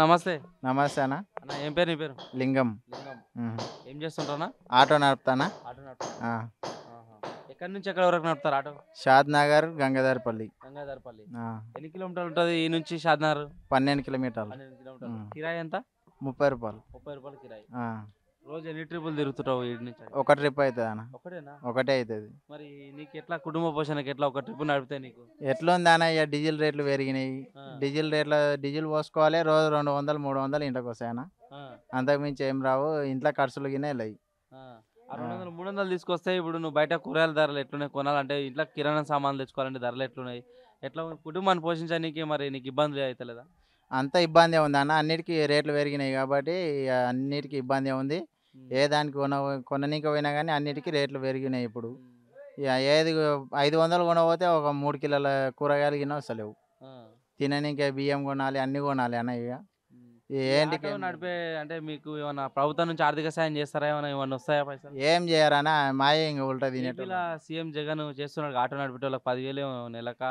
నమస్తే నమస్తే అన్న అన్న ఏం పేరు నీ పేరు లింగం ఏం చేస్తుంటానా ఆటో నడుపుతానా ఆటో నడుపుతా ఎక్కడి నుంచి ఎక్కడ వరకు నడుపుతారు ఆటో షాద్ నగర్ గంగాధరపల్లి గంగాధరపల్లి ఎన్ని కిలోమీటర్లు ఉంటుంది ఈ నుంచి షాద్ నగర్ పన్నెండు కిలోమీటర్లు కిరాయి ఎంత ముప్పై రూపాయలు ముప్పై రూపాయలు కిరాయి రోజు ఎన్ని ట్రిప్పులు తిరుగుతుంటావు ఒక ట్రిప్ అవుతుంది అన్న ఒకటేనా ఒకటే అవుతుంది మరి నీకు ఎట్లా కుటుంబ పోషణకి ఎట్లా ఒక ట్రిప్ నడిపితే నీకు ఎట్లా ఉంది అన్న ఇక డీజిల్ రేట్లు పెరిగినాయి డీజిల్ రేట్లు డీజిల్ పోసుకోవాలి రోజు రెండు వందలు మూడు వందలు ఇంటికి అంతకు అంతకుమించి ఏం రావు ఇంట్లో ఖర్చులు గినే వెళ్ళాయి రెండు వందలు మూడు వందలు తీసుకొస్తే ఇప్పుడు నువ్వు బయట కూరగాయల ధరలు ఎట్లున్నాయి కొనాలంటే ఇంట్లో కిరాణా సామాన్లు తెచ్చుకోవాలంటే ధరలు ఎట్లున్నాయి ఎట్లా కుటుంబాన్ని పోషించడానికి మరి నీకు ఇబ్బందులు అవుతలేదా అంత ఇబ్బంది ఉంది అన్న అన్నిటికీ రేట్లు పెరిగినాయి కాబట్టి అన్నిటికీ ఇబ్బంది ఉంది ఏ దానికి కొన కొననీకి పోయినా కానీ అన్నిటికీ రేట్లు పెరిగినాయి ఇప్పుడు ఇక ఏది ఐదు వందలు కొనబోతే ఒక మూడు కిలోల కూరగాయలు గిన్నె వస్తలేవు తిననీక బియ్యం కొనాలి అన్నీ కొనాలి అన్న ఇక ఏంటి నడిపే అంటే మీకు ఏమన్నా ప్రభుత్వం నుంచి ఆర్థిక సాయం చేస్తారా ఏమైనా ఏమన్నా వస్తాయా పైసలు ఏం చేయరానా మాయ ఇంకా ఉల్టా తినేట్టు ఇలా సీఎం జగన్ చేస్తున్నాడు ఆటో నడిపే వాళ్ళకి పదివేలు నెలక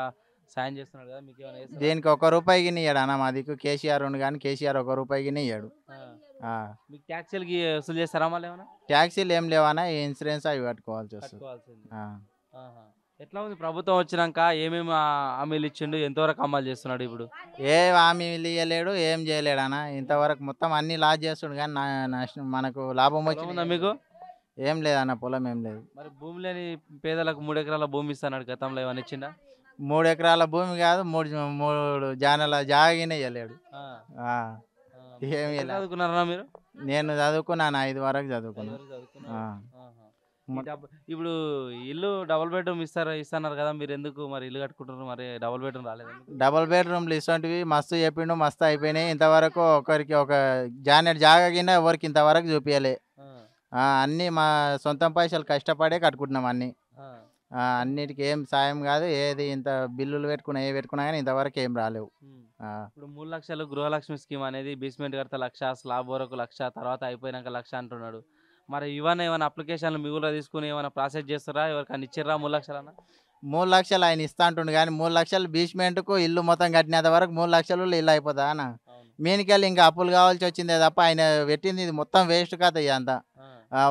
సాయం చేస్తున్నాడు కదా మీకు దీనికి ఒక రూపాయికి ఇయ్యాడు అన్న మా దిక్కు కేసీఆర్ ఉండు కానీ కేసీఆర్ ఒక రూపాయికి ఇయ్యాడు మీకు ట్యాక్సీలకి వసూలు చేస్తారా మళ్ళీ ట్యాక్సీలు ఏం లేవనా ఇన్సూరెన్స్ అవి కట్టుకోవాల్సి వస్తుంది ఎట్లా ఉంది ప్రభుత్వం వచ్చినాక ఏమేమి ఆ- హామీలు ఇచ్చిండు ఎంతవరకు అమలు చేస్తున్నాడు ఇప్పుడు ఏ హామీలు ఇవ్వలేడు ఏం చేయలేడు అన్న ఇంతవరకు మొత్తం అన్ని లాస్ చేస్తుండు కానీ నా మనకు లాభం పొలం వచ్చింది మీకు ఏం లేదన్న పొలం ఏం లేదు మరి భూమి లేని పేదలకు మూడు ఎకరాల భూమి ఇస్తాడు గతంలో ఏమైనా ఇచ్చిండా మూడు ఎకరాల భూమి కాదు మూడు మూడు జానల జాగిన ఇవ్వలేడు చదువుకున్నారా మీరు నేను చదువుకున్నాను ఐదు వరకు చదువుకున్నాను ఇప్పుడు ఇల్లు డబుల్ బెడ్రూమ్ ఇస్తారు ఇస్తున్నారు కదా మీరు ఎందుకు మరి ఇల్లు కట్టుకుంటారు మరి డబుల్ బెడ్రూమ్ రాలేదు డబుల్ బెడ్రూమ్లు ఇటువంటివి మస్తు చెప్పిండు మస్తు అయిపోయినాయి ఇంతవరకు ఒకరికి ఒక జానెట్ జాగా కింద ఎవరికి ఇంతవరకు చూపించలే అన్నీ మా సొంతం పైసలు కష్టపడే కట్టుకుంటున్నాం అన్నీ అన్నిటికీ ఏం సాయం కాదు ఏది ఇంత బిల్లులు పెట్టుకున్నా, ఏవి పెట్టుకున్నా కానీ ఇంతవరకు ఏం రాలేవు. ఇప్పుడు మూడు లక్షలు గృహలక్ష్మి స్కీమ్ అనేది బేస్‌మెంట్ కడితే లక్ష స్లాబ్ వరకు లక్ష తర్వాత అయిపోయినాక లక్ష అంటున్నాడు. మరి ఇవన్నీ ఏమైనా అప్లికేషన్‌లు మీ తీసుకుని ఏమైనా ప్రాసెస్ చేస్తారా? ఎవరికైనా ఇచ్చిర్రా అన్న మూడు లక్షలు ఆయన ఇస్తా అంటుండు మూడు లక్షలు బేస్‌మెంట్‌కు ఇల్లు మొత్తం కట్టినంత వరకు లక్షలు ఇల్లు అయిపోతా అన్న? మీనికెళ్ళి ఇంకా అప్పులు కావాల్సి వచ్చిందే తప్ప ఆయన పెట్టింది ఇది మొత్తం వేస్ట్ కథ అంతా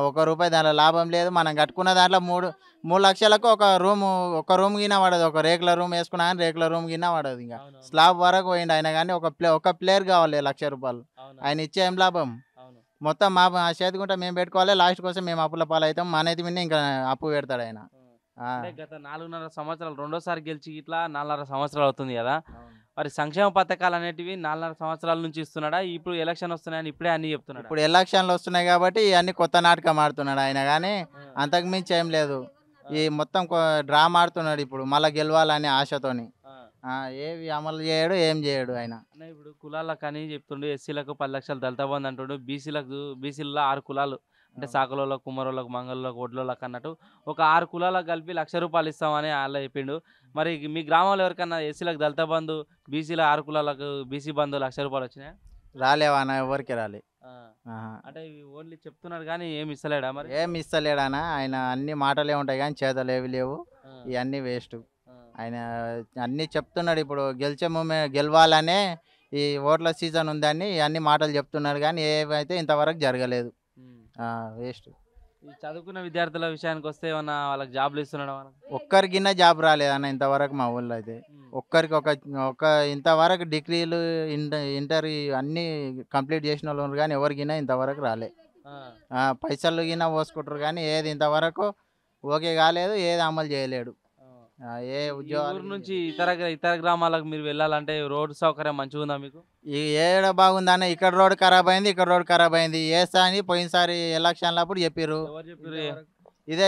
ఒక రూపాయి దాంట్లో లాభం లేదు మనం కట్టుకున్న దాంట్లో మూడు మూడు లక్షలకు ఒక రూమ్ ఒక రూమ్ గినా పడదు ఒక రేకుల రూమ్ వేసుకున్నా కానీ రేకుల రూమ్ గినా పడదు ఇంకా స్లాబ్ వరకు పోయిండు ఆయన కానీ ఒక ప్లే ఒక ప్లేయర్ కావాలి లక్ష రూపాయలు ఆయన ఇచ్చే ఏం లాభం మొత్తం మా చేతికుంటే మేము పెట్టుకోవాలి లాస్ట్ కోసం మేము అప్పుల పాలు అవుతాం అయితే మీద ఇంకా అప్పు పెడతాడు ఆయన గత నాలుగున్నర సంవత్సరాలు రెండోసారి గెలిచి ఇట్లా నాలుగున్నర సంవత్సరాలు అవుతుంది కదా మరి సంక్షేమ పథకాలు అనేటివి నాలుగున్నర సంవత్సరాల నుంచి ఇస్తున్నాడా ఇప్పుడు ఎలక్షన్ వస్తున్నాయని ఇప్పుడే అన్ని చెప్తున్నాడు ఇప్పుడు ఎలక్షన్లు వస్తున్నాయి కాబట్టి ఇవన్నీ కొత్త నాటకం ఆడుతున్నాడు ఆయన కానీ అంతకుమించి ఏం లేదు ఈ మొత్తం డ్రా ఆడుతున్నాడు ఇప్పుడు మళ్ళీ గెలవాలనే ఆశతోని ఏవి అమలు చేయడు ఏం చేయడు ఆయన ఇప్పుడు కులాలకు అని చెప్తుండు ఎస్సీలకు పది లక్షలు దళిత అంటుండు బీసీలకు బీసీలలో ఆరు కులాలు అంటే సాకులలో కుమారులకు మంగళలకు ఒడ్లలకు అన్నట్టు ఒక ఆరు కులాలకు కలిపి లక్ష రూపాయలు ఇస్తామని వాళ్ళు చెప్పిండు మరి మీ గ్రామంలో ఎవరికన్నా ఎస్సీలకు దళిత బంధు బీసీల ఆరు కులాలకు బీసీ బంధు లక్ష రూపాయలు వచ్చినాయి రాలేవా అన్న ఎవరికి రాలే అంటే ఓన్లీ చెప్తున్నాడు కానీ ఏమి ఇస్తలేడా మరి ఏమి ఇస్తలేడానా ఆయన అన్ని మాటలే ఉంటాయి కానీ చేతలు ఏవి లేవు ఇవన్నీ వేస్ట్ ఆయన అన్నీ చెప్తున్నాడు ఇప్పుడు గెలిచే మూమెంట్ గెలవాలనే ఈ ఓట్ల సీజన్ ఉందని ఇవన్నీ మాటలు చెప్తున్నాడు కానీ ఏవైతే ఇంతవరకు జరగలేదు వేస్ట్ ఈ చదువుకున్న విద్యార్థుల విషయానికి వస్తే ఏమన్నా వాళ్ళకి జాబ్లు ఇస్తున్నాడు ఒక్కరికినా జాబ్ రాలేదన్న ఇంతవరకు మా ఊళ్ళో అయితే ఒక్కరికి ఒక ఒక ఇంతవరకు డిగ్రీలు ఇంటర్ అన్నీ కంప్లీట్ చేసిన వాళ్ళు కానీ ఎవరికినా ఇంతవరకు రాలే పైసలు గిన్నా పోసుకుంటారు కానీ ఏది ఇంతవరకు ఓకే కాలేదు ఏది అమలు చేయలేడు ఏ ఉద్యోగాలు ఊరు నుంచి ఇతర ఇతర గ్రామాలకు మీరు వెళ్ళాలంటే రోడ్డు సౌకర్యం మంచిగా ఉందా మీకు ఏడ అన్న ఇక్కడ రోడ్ ఖరాబ్ అయింది ఇక్కడ రోడ్ ఖరాబ్ అయింది వేస్తా అని పోయినసారి ఎలక్షన్లు అప్పుడు చెప్పారు ఇదే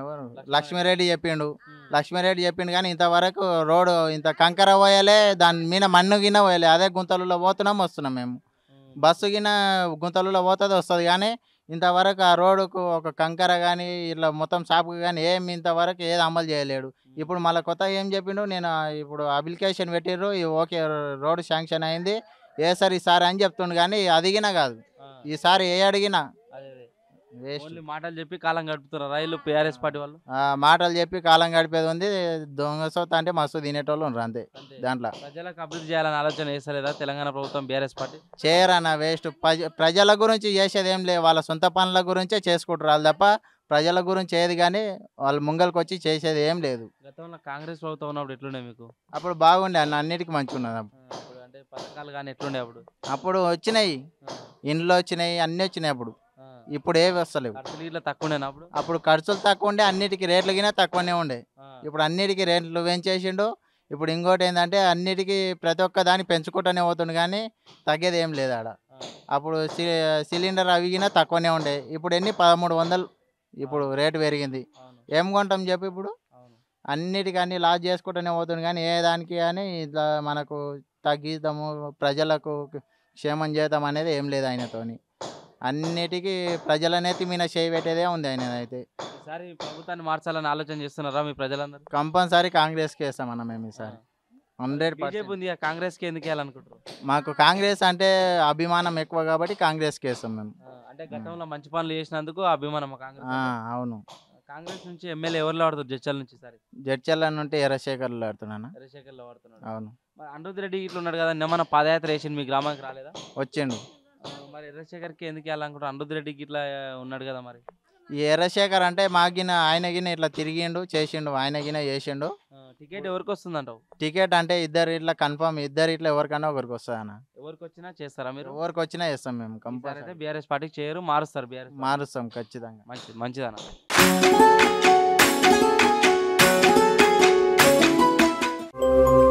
ఎవరు లక్ష్మీరెడ్డి చెప్పిండు లక్ష్మీరెడ్డి చెప్పిండు కానీ ఇంతవరకు రోడ్డు ఇంత కంకర పోయలే దాని మీద మన్ను గిన్న పోయలే అదే గుంతలులో పోతున్నాం వస్తున్నాం మేము బస్సు గిన్న గుంతలులో పోతుంది వస్తుంది కానీ ఇంతవరకు ఆ రోడ్డుకు ఒక కంకర కానీ ఇట్లా మొత్తం షాప్కి కానీ ఏం ఇంతవరకు ఏది అమలు చేయలేడు ఇప్పుడు మళ్ళీ కొత్తగా ఏం చెప్పిండు నేను ఇప్పుడు అప్లికేషన్ పెట్టిర్రు ఈ ఓకే రోడ్డు శాంక్షన్ అయింది ఏ సార్ ఈసారి అని చెప్తుండు కానీ అడిగినా కాదు ఈసారి ఏ అడిగినా ఓన్లీ మాటలు చెప్పి కాలం గడుపుతారు రైలు పిఆర్ఎస్ పార్టీ వాళ్ళు మాటలు చెప్పి కాలం గడిపేది ఉంది దొంగ సొత్త అంటే మస్తు తినేటోళ్ళు ఉన్నారు అంతే దాంట్లో ప్రజలకు అభివృద్ధి చేయాలని ఆలోచన చేస్తలేదా తెలంగాణ ప్రభుత్వం బిఆర్ఎస్ పార్టీ చేయరన్న వేస్ట్ ప్రజల గురించి చేసేది ఏం లేదు వాళ్ళ సొంత పనుల గురించే చేసుకుంటారు తప్ప ప్రజల గురించి ఏది కానీ వాళ్ళు ముంగలకు వచ్చి చేసేది ఏం లేదు గతంలో కాంగ్రెస్ ప్రభుత్వం ఉన్నప్పుడు ఎట్లుండే మీకు అప్పుడు బాగుండే అన్న అన్నిటికీ మంచిగా ఉన్నది అంటే పథకాలు కానీ ఎట్లుండే అప్పుడు అప్పుడు వచ్చినాయి ఇండ్లు వచ్చినాయి అన్నీ వచ్చినాయి అప్పుడు ఇప్పుడు ఏవి వస్తలేవు ఖర్చులు ఇట్లా అప్పుడు అప్పుడు ఖర్చులు తక్కువ ఉండే అన్నిటికీ రేట్లు గినా తక్కువనే ఉండే ఇప్పుడు అన్నిటికీ రేట్లు పెంచేసిండు ఇప్పుడు ఇంకోటి ఏంటంటే అన్నిటికీ ప్రతి ఒక్క దాన్ని పెంచుకుంటూనే పోతుండు కానీ తగ్గేది ఏం లేదు ఆడ అప్పుడు సి- సిలిండర్ అవి తక్కువనే ఉండే ఇప్పుడు ఎన్ని పదమూడు వందలు ఇప్పుడు రేటు పెరిగింది ఏం కొంటాం చెప్పు ఇప్పుడు అవును అన్నిటికన్నీ లాస్ చేసుకుంటూనే పోతుంది కానీ ఏ దానికి కానీ ఇట్లా మనకు తగ్గిద్దాము ప్రజలకు క్షేమం చేద్దాం అనేది ఏం లేదు ఆయనతోని అన్నిటికీ ప్రజలనేది మీద చేయి పెట్టేదే ఉంది ఆయన అయితే ఈసారి ప్రభుత్వాన్ని మార్చాలని ఆలోచన చేస్తున్నారా మీ ప్రజలందరూ కంపల్సరీ కాంగ్రెస్కి అన్న మేము ఈసారి హండ్రెడ్ పర్సెంట్ ఉంది కాంగ్రెస్ కాంగ్రెస్కి ఎందుకు వెళ్ళాలనుకుంటున్నారు మాకు కాంగ్రెస్ అంటే అభిమానం ఎక్కువ కాబట్టి కాంగ్రెస్కి వేస్తాం మేము అంటే గతంలో మంచి పనులు చేసినందుకు అభిమానం కాంగ్రెస్ అవును కాంగ్రెస్ నుంచి ఎమ్మెల్యే ఎవరు ఆడుతారు జడ్చల్ నుంచి ఈసారి ఉంటే నుండి ఎర్రశేఖర్లు ఆడుతున్నాను లో ఆడుతున్నాడు అవును మరి రెడ్డి ఇట్లా ఉన్నాడు కదా నిన్న మన పాదయాత్ర వేసింది మీ గ్రామానికి రాలేదా వచ్చిండు మరి కి ఎందుకు వెళ్ళాలనుకుంటా అనిరుద్ రెడ్డికి ఇట్లా ఉన్నాడు కదా మరి ఈ ఎర్రశేఖర్ అంటే మాకిన ఆయన గిన ఇట్లా తిరిగిండు చేసిండు ఆయన గిన చేసిండు టికెట్ ఎవరికి వస్తుంది అంటావు టికెట్ అంటే ఇద్దరు ఇట్లా కన్ఫర్మ్ ఇద్దరు ఇట్లా ఎవరికన్నా ఒకరికి వస్తుంది అన్న ఎవరికి వచ్చినా చేస్తారా మీరు ఎవరికి వచ్చినా చేస్తాం మేము కంపల్సరీ అయితే బీఆర్ఎస్ పార్టీకి చేయరు మారుస్తారు బీఆర్ఎస్ మారుస్తాం ఖచ్చితంగా మంచిది మంచిదన్న thank you